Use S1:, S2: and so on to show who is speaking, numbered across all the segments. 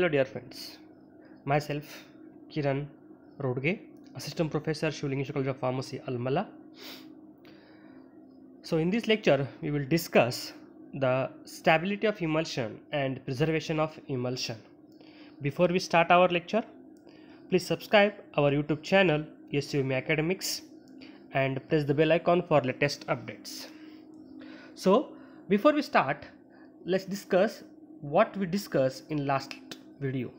S1: Hello dear friends, myself Kiran Rodge, Assistant Professor Shivalingisha College of Pharmacy, Almala. So in this lecture, we will discuss the stability of emulsion and preservation of emulsion. Before we start our lecture, please subscribe our YouTube channel SUM Academics and press the bell icon for latest updates. So before we start, let's discuss what we discussed in last video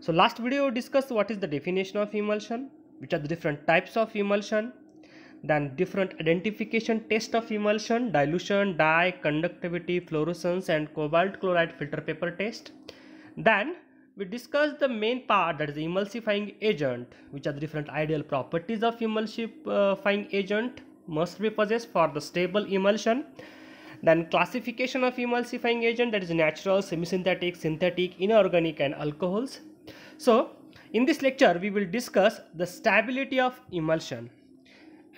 S1: so last video we discussed what is the definition of emulsion which are the different types of emulsion then different identification test of emulsion dilution dye conductivity fluorescence and cobalt chloride filter paper test then we discussed the main part that is the emulsifying agent which are the different ideal properties of emulsifying uh, agent must be possessed for the stable emulsion then classification of emulsifying agent that is natural, semi-synthetic, synthetic, inorganic and alcohols. So in this lecture we will discuss the stability of emulsion.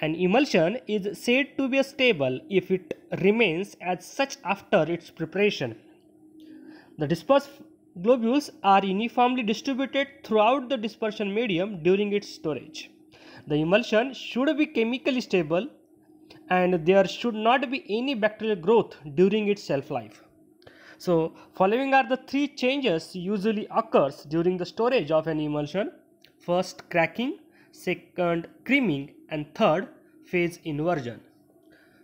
S1: An emulsion is said to be stable if it remains as such after its preparation. The dispersed globules are uniformly distributed throughout the dispersion medium during its storage. The emulsion should be chemically stable and there should not be any bacterial growth during its shelf life. So following are the three changes usually occurs during the storage of an emulsion. First cracking, second creaming and third phase inversion.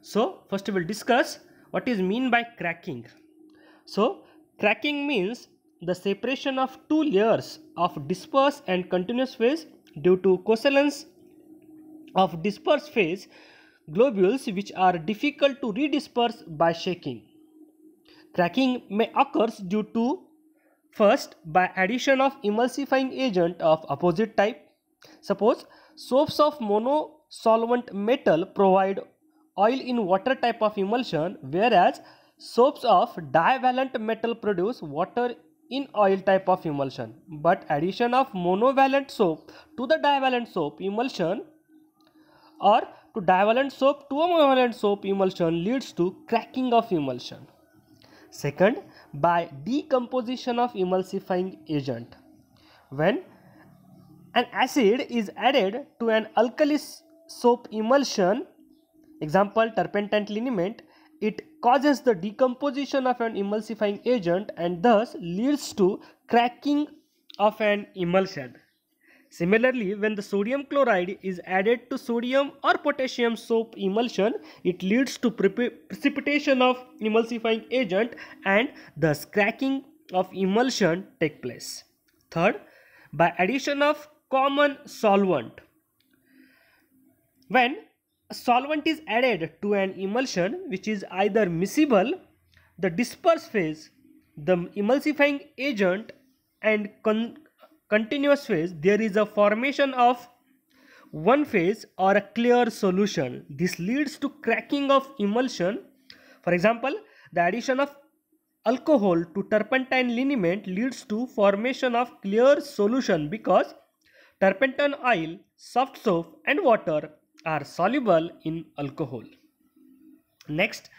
S1: So first we'll discuss what is mean by cracking. So cracking means the separation of two layers of dispersed and continuous phase due to coalescence of dispersed phase globules which are difficult to redisperse by shaking. Cracking may occur due to first by addition of emulsifying agent of opposite type. Suppose soaps of monosolvent metal provide oil in water type of emulsion whereas soaps of divalent metal produce water in oil type of emulsion but addition of monovalent soap to the divalent soap emulsion or to divalent soap to ambivalent soap emulsion leads to cracking of emulsion. Second, by decomposition of emulsifying agent. When an acid is added to an alkali soap emulsion, example turpentine liniment, it causes the decomposition of an emulsifying agent and thus leads to cracking of an emulsion. Similarly, when the sodium chloride is added to sodium or potassium soap emulsion, it leads to precipitation of emulsifying agent and the cracking of emulsion take place. Third, by addition of common solvent. When a solvent is added to an emulsion which is either miscible, the disperse phase, the emulsifying agent and con continuous phase, there is a formation of one phase or a clear solution. This leads to cracking of emulsion. For example, the addition of alcohol to turpentine liniment leads to formation of clear solution because turpentine oil, soft soap and water are soluble in alcohol. Next,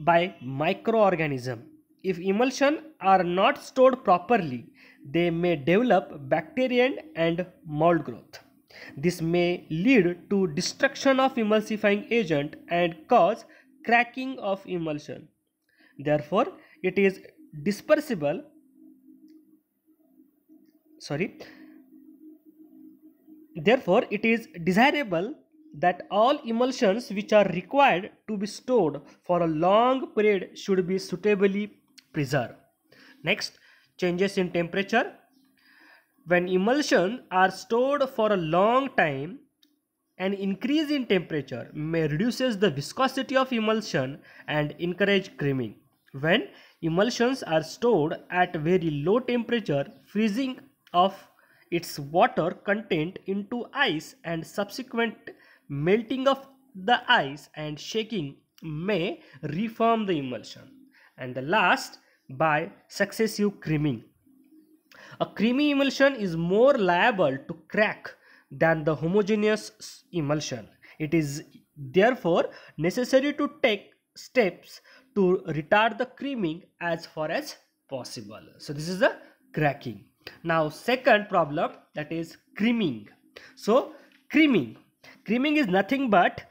S1: by microorganism. If emulsion are not stored properly, they may develop bacterial and mold growth. This may lead to destruction of emulsifying agent and cause cracking of emulsion. Therefore, it is dispersible sorry therefore it is desirable that all emulsions which are required to be stored for a long period should be suitably preserved next changes in temperature when emulsions are stored for a long time an increase in temperature may reduces the viscosity of emulsion and encourage creaming when emulsions are stored at very low temperature freezing of its water content into ice and subsequent melting of the ice and shaking may reform the emulsion and the last by successive creaming. A creamy emulsion is more liable to crack than the homogeneous emulsion. It is therefore necessary to take steps to retard the creaming as far as possible. So this is the cracking. Now second problem that is creaming. So creaming. Creaming is nothing but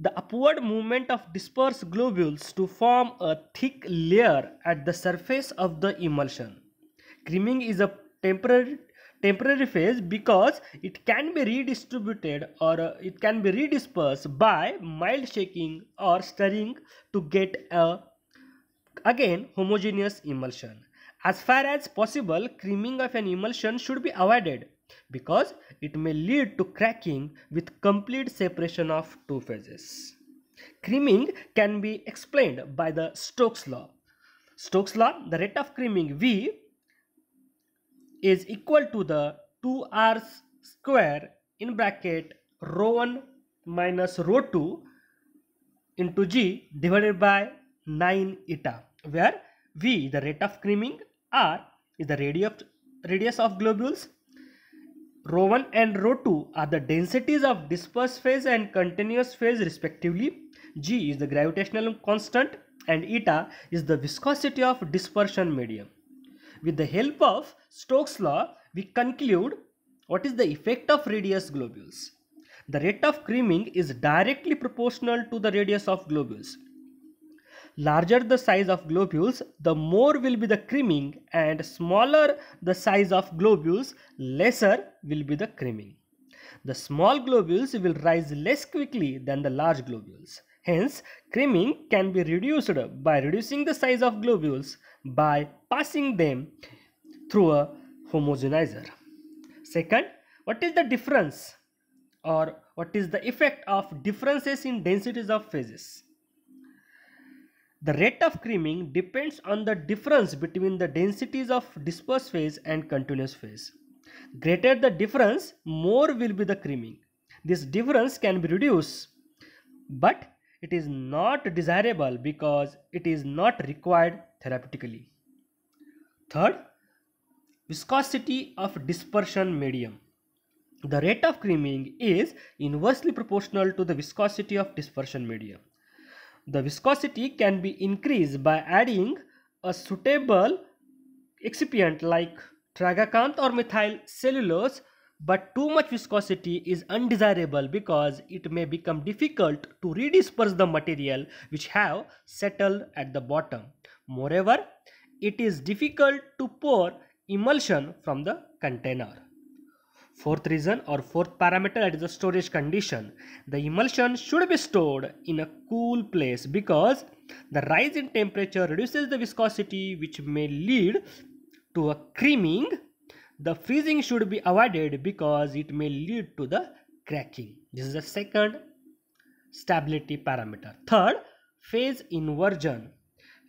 S1: the upward movement of dispersed globules to form a thick layer at the surface of the emulsion. Creaming is a temporary temporary phase because it can be redistributed or uh, it can be redispersed by mild shaking or stirring to get a again homogeneous emulsion. As far as possible, creaming of an emulsion should be avoided because it may lead to cracking with complete separation of two phases. Creaming can be explained by the Stokes law. Stokes law, the rate of creaming V is equal to the 2R square in bracket rho 1 minus rho 2 into G divided by 9 eta where V the rate of creaming R is the radius of, radius of globules Rho 1 and Rho 2 are the densities of dispersed phase and continuous phase respectively. G is the gravitational constant and eta is the viscosity of dispersion medium. With the help of Stokes law, we conclude what is the effect of radius globules. The rate of creaming is directly proportional to the radius of globules. Larger the size of globules, the more will be the creaming and smaller the size of globules, lesser will be the creaming. The small globules will rise less quickly than the large globules. Hence, creaming can be reduced by reducing the size of globules by passing them through a homogenizer. Second, what is the difference or what is the effect of differences in densities of phases? The rate of creaming depends on the difference between the densities of dispersed phase and continuous phase. Greater the difference, more will be the creaming. This difference can be reduced, but it is not desirable because it is not required therapeutically. Third, viscosity of dispersion medium. The rate of creaming is inversely proportional to the viscosity of dispersion medium. The viscosity can be increased by adding a suitable excipient like tragacanth or methyl cellulose but too much viscosity is undesirable because it may become difficult to redisperse the material which have settled at the bottom. Moreover, it is difficult to pour emulsion from the container. Fourth reason or fourth parameter that is the storage condition. The emulsion should be stored in a cool place because the rise in temperature reduces the viscosity which may lead to a creaming. The freezing should be avoided because it may lead to the cracking. This is the second stability parameter. Third, phase inversion.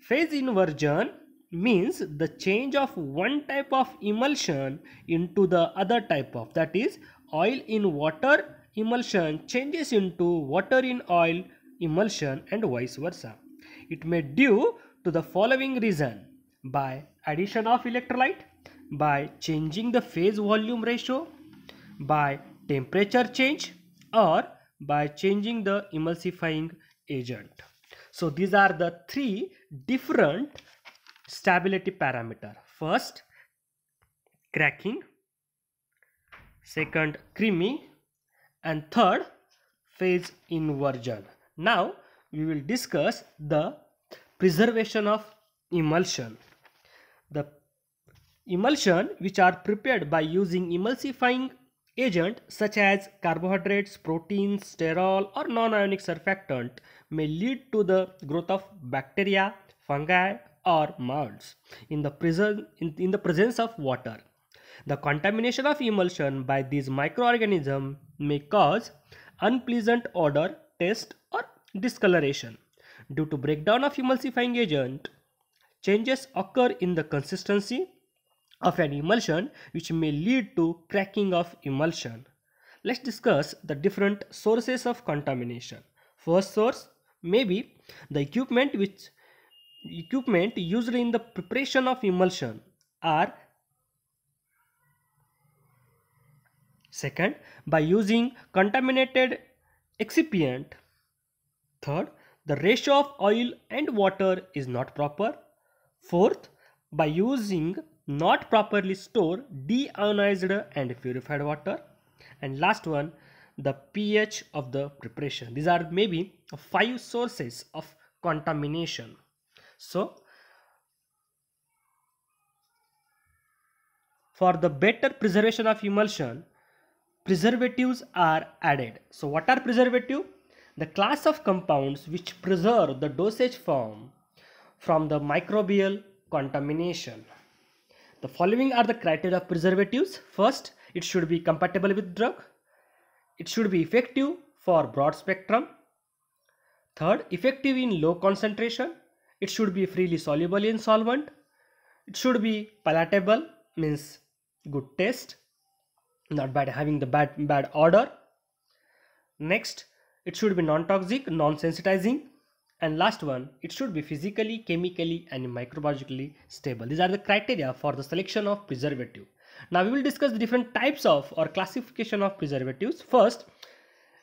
S1: Phase inversion means the change of one type of emulsion into the other type of that is oil in water emulsion changes into water in oil emulsion and vice versa. It may due to the following reason by addition of electrolyte, by changing the phase volume ratio, by temperature change or by changing the emulsifying agent. So these are the three different stability parameter first cracking second creamy and third phase inversion now we will discuss the preservation of emulsion the emulsion which are prepared by using emulsifying agent such as carbohydrates proteins sterol or non-ionic surfactant may lead to the growth of bacteria fungi or molds in the, prison, in, in the presence of water. The contamination of emulsion by these microorganisms may cause unpleasant odor, taste or discoloration. Due to breakdown of emulsifying agent, changes occur in the consistency of an emulsion which may lead to cracking of emulsion. Let's discuss the different sources of contamination. First source may be the equipment which equipment used in the preparation of emulsion are second by using contaminated excipient third the ratio of oil and water is not proper fourth by using not properly stored deionized and purified water and last one the pH of the preparation. These are maybe five sources of contamination so for the better preservation of emulsion preservatives are added so what are preservative the class of compounds which preserve the dosage form from the microbial contamination the following are the criteria of preservatives. First, it should be compatible with drug. It should be effective for broad spectrum. Third, effective in low concentration it should be freely soluble in solvent it should be palatable means good taste not bad having the bad bad odor next it should be non-toxic non-sensitizing and last one it should be physically chemically and microbiologically stable these are the criteria for the selection of preservative now we will discuss the different types of or classification of preservatives first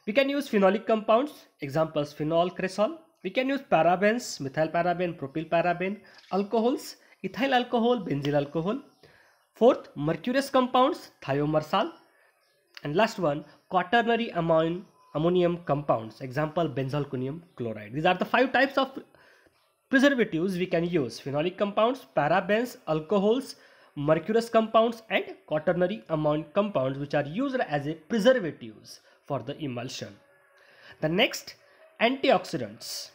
S1: we can use phenolic compounds examples phenol cresol we can use parabens, methyl paraben, propyl paraben, alcohols, ethyl alcohol, benzyl alcohol. Fourth, mercurous compounds, thiomersal. And last one, quaternary amine, ammonium compounds, example benzalkonium chloride. These are the five types of preservatives we can use. Phenolic compounds, parabens, alcohols, mercurous compounds and quaternary amine compounds which are used as a preservatives for the emulsion. The next, antioxidants.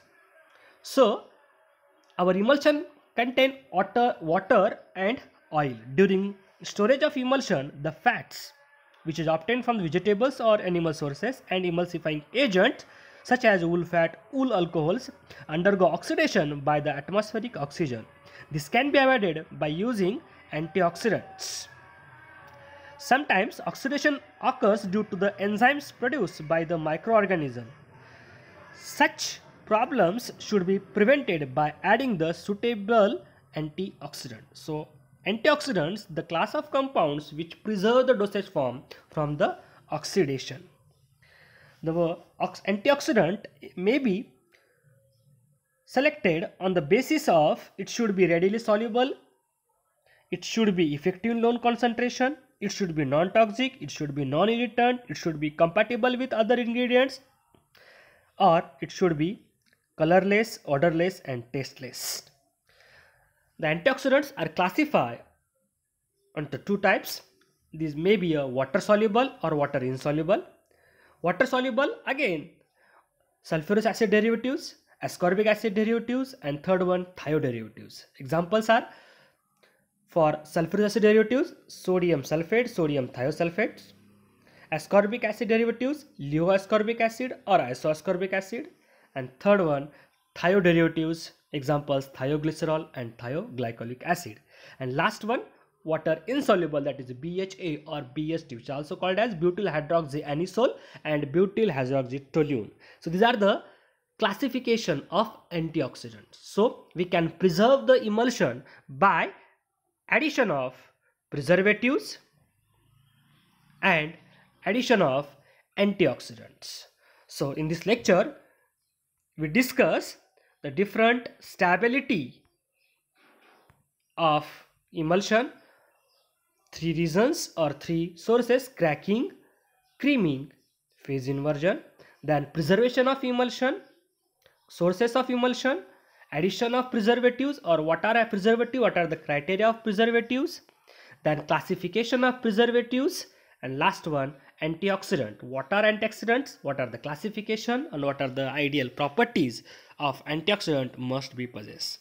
S1: So our emulsion contain water, water and oil. During storage of emulsion, the fats which is obtained from vegetables or animal sources and emulsifying agent such as wool fat, wool alcohols undergo oxidation by the atmospheric oxygen. This can be avoided by using antioxidants. Sometimes oxidation occurs due to the enzymes produced by the microorganism. Such problems should be prevented by adding the suitable antioxidant. So antioxidants, the class of compounds which preserve the dosage form from the oxidation. The antioxidant may be selected on the basis of it should be readily soluble, it should be effective in low concentration, it should be non-toxic, it should be non-irritant, it should be compatible with other ingredients or it should be colorless, odorless and tasteless. The antioxidants are classified into two types. These may be a water soluble or water insoluble. Water soluble again sulfuric acid derivatives, ascorbic acid derivatives and third one thioderivatives. Examples are for sulfuric acid derivatives sodium sulfate, sodium thiosulfates. ascorbic acid derivatives leoascorbic acid or isoascorbic acid and third one thioderivatives examples thioglycerol and thioglycolic acid and last one water insoluble that is BHA or BST which is also called as butyl hydroxy anisole and butyl hydroxytoluene. So these are the classification of antioxidants. So we can preserve the emulsion by addition of preservatives and addition of antioxidants. So in this lecture we discuss the different stability of emulsion three reasons or three sources cracking creaming phase inversion then preservation of emulsion sources of emulsion addition of preservatives or what are a preservative what are the criteria of preservatives then classification of preservatives and last one antioxidant. What are antioxidants? What are the classification and what are the ideal properties of antioxidant must be possessed.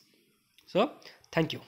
S1: So thank you.